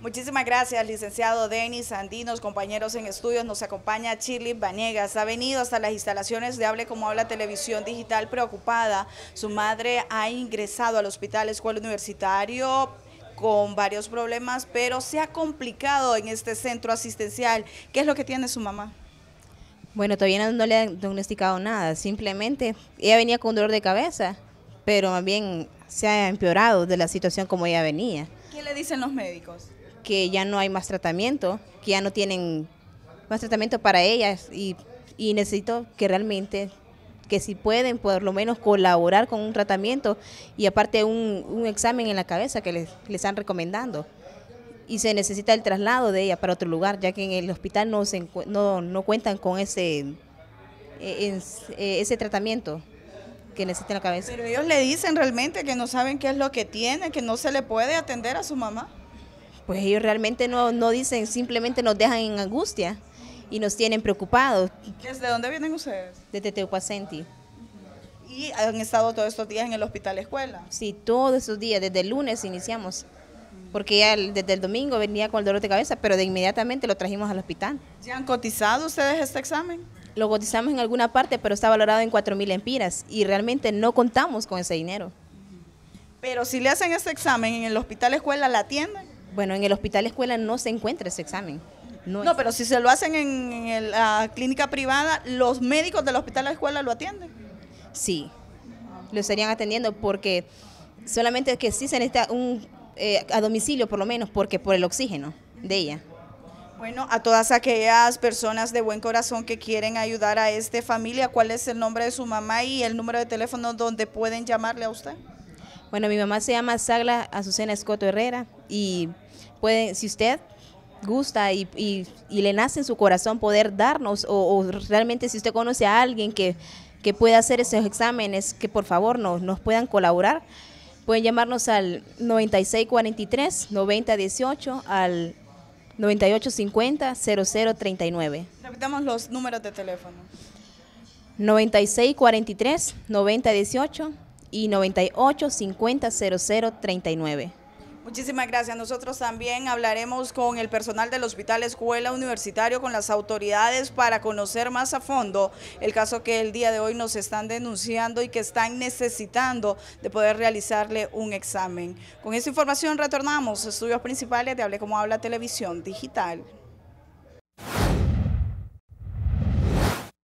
Muchísimas gracias, licenciado Denis Andinos, compañeros en estudios. Nos acompaña Chili Vanegas. Ha venido hasta las instalaciones de Hable como Habla Televisión Digital preocupada. Su madre ha ingresado al hospital Escuela Universitario con varios problemas, pero se ha complicado en este centro asistencial. ¿Qué es lo que tiene su mamá? Bueno, todavía no le han diagnosticado nada, simplemente ella venía con dolor de cabeza, pero más bien se ha empeorado de la situación como ella venía. ¿Qué le dicen los médicos? que ya no hay más tratamiento, que ya no tienen más tratamiento para ellas y, necesito que realmente que si pueden por lo menos colaborar con un tratamiento y aparte un, un examen en la cabeza que les, están recomendando. Y se necesita el traslado de ella para otro lugar, ya que en el hospital no, se, no, no cuentan con ese, e-, e-, ese tratamiento que necesita en la cabeza. Pero ellos le dicen realmente que no saben qué es lo que tiene, que no se le puede atender a su mamá pues ellos realmente no, dicen, simplemente nos dejan en angustia y nos tienen preocupados. ¿Desde dónde vienen ustedes? Desde Teucuacenti. ¿Y han estado todos estos días en el hospital escuela? Sí, todos esos días, desde el lunes iniciamos, porque ya desde el domingo venía con el dolor de cabeza, pero de inmediatamente lo trajimos al hospital. ¿Ya han cotizado ustedes este examen? Lo cotizamos en alguna parte, pero está valorado en 4.000 empiras y realmente no contamos con ese dinero. Pero si le hacen este examen en el hospital escuela, ¿la atienden? Bueno, en el hospital escuela no se encuentra ese examen. No, pero si se lo hacen en, la clínica privada, los médicos del hospital de escuela lo atienden. Sí, lo estarían atendiendo porque solamente que sí se necesita un eh, a domicilio por lo menos, porque por el oxígeno de ella. Bueno, a todas aquellas personas de buen corazón que quieren ayudar a esta familia, ¿cuál es el nombre de su mamá y el número de teléfono donde pueden llamarle a usted? Bueno, mi mamá se llama Sagla Azucena Escoto Herrera, y pueden, si usted gusta y, le nace en su corazón poder darnos o, realmente si usted conoce a alguien que, pueda hacer esos exámenes, que por favor nos, nos puedan colaborar. Pueden llamarnos al 9643-9018, al 9850-0039. Repitamos los números de teléfono. 9643-9018 y 9850-0039. Muchísimas gracias. Nosotros también hablaremos con el personal del Hospital Escuela Universitario, con las autoridades para conocer más a fondo el caso que el día de hoy nos están denunciando y que están necesitando de poder realizarle un examen. Con esta información retornamos a estudios principales de Hable Como Habla Televisión Digital.